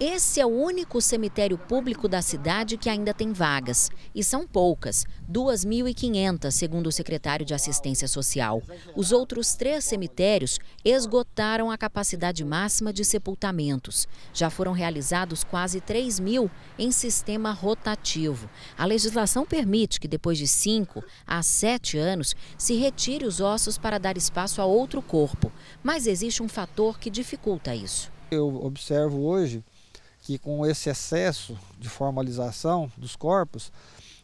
Esse é o único cemitério público da cidade que ainda tem vagas. E são poucas, 2.500, segundo o secretário de Assistência Social. Os outros três cemitérios esgotaram a capacidade máxima de sepultamentos. Já foram realizados quase 3 mil em sistema rotativo. A legislação permite que, depois de 5 a 7 anos, se retire os ossos para dar espaço a outro corpo. Mas existe um fator que dificulta isso. Eu observo hoje que com esse excesso de formalização dos corpos,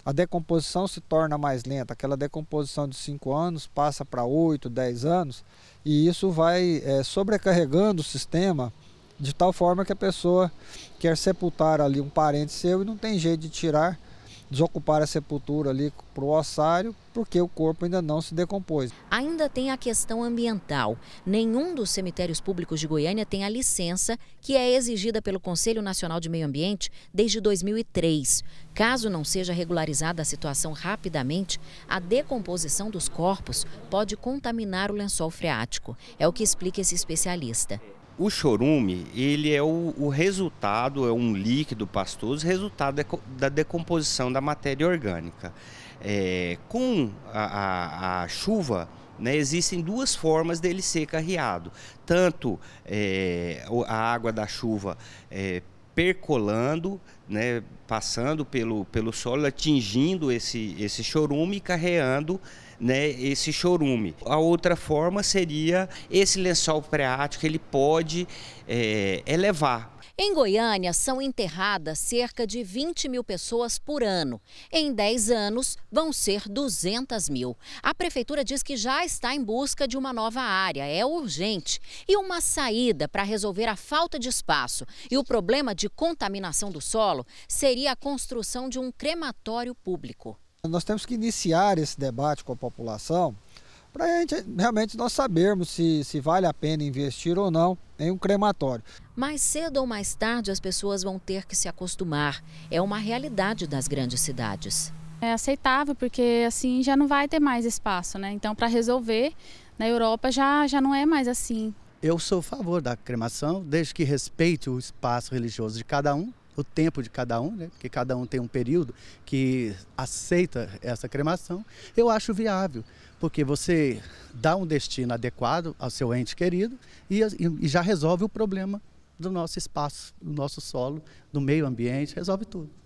a decomposição se torna mais lenta. Aquela decomposição de 5 anos passa para 8, 10 anos e isso vai é, sobrecarregando o sistema de tal forma que a pessoa quer sepultar ali um parente seu e não tem jeito de tirar desocupar a sepultura ali para o ossário, porque o corpo ainda não se decompôs. Ainda tem a questão ambiental. Nenhum dos cemitérios públicos de Goiânia tem a licença que é exigida pelo Conselho Nacional de Meio Ambiente desde 2003. Caso não seja regularizada a situação rapidamente, a decomposição dos corpos pode contaminar o lençol freático. É o que explica esse especialista. O chorume, ele é o, o, resultado, é um líquido pastoso, resultado de, da decomposição da matéria orgânica. É, com a, a, a chuva, né, existem duas formas dele ser carreado. Tanto é, a água da chuva é, percolando, né, passando pelo, pelo solo, atingindo esse, esse chorume e carreando né, esse chorume. A outra forma seria esse lençol freático, ele pode é, elevar, em Goiânia, são enterradas cerca de 20 mil pessoas por ano. Em 10 anos, vão ser 200 mil. A prefeitura diz que já está em busca de uma nova área, é urgente, e uma saída para resolver a falta de espaço e o problema de contaminação do solo seria a construção de um crematório público. Nós temos que iniciar esse debate com a população para a gente realmente nós sabermos se, se vale a pena investir ou não em um crematório. Mais cedo ou mais tarde as pessoas vão ter que se acostumar. É uma realidade das grandes cidades. É aceitável porque assim já não vai ter mais espaço, né? Então para resolver na Europa já já não é mais assim. Eu sou a favor da cremação, desde que respeite o espaço religioso de cada um o tempo de cada um, né? porque cada um tem um período que aceita essa cremação, eu acho viável, porque você dá um destino adequado ao seu ente querido e, e já resolve o problema do nosso espaço, do nosso solo, do meio ambiente, resolve tudo.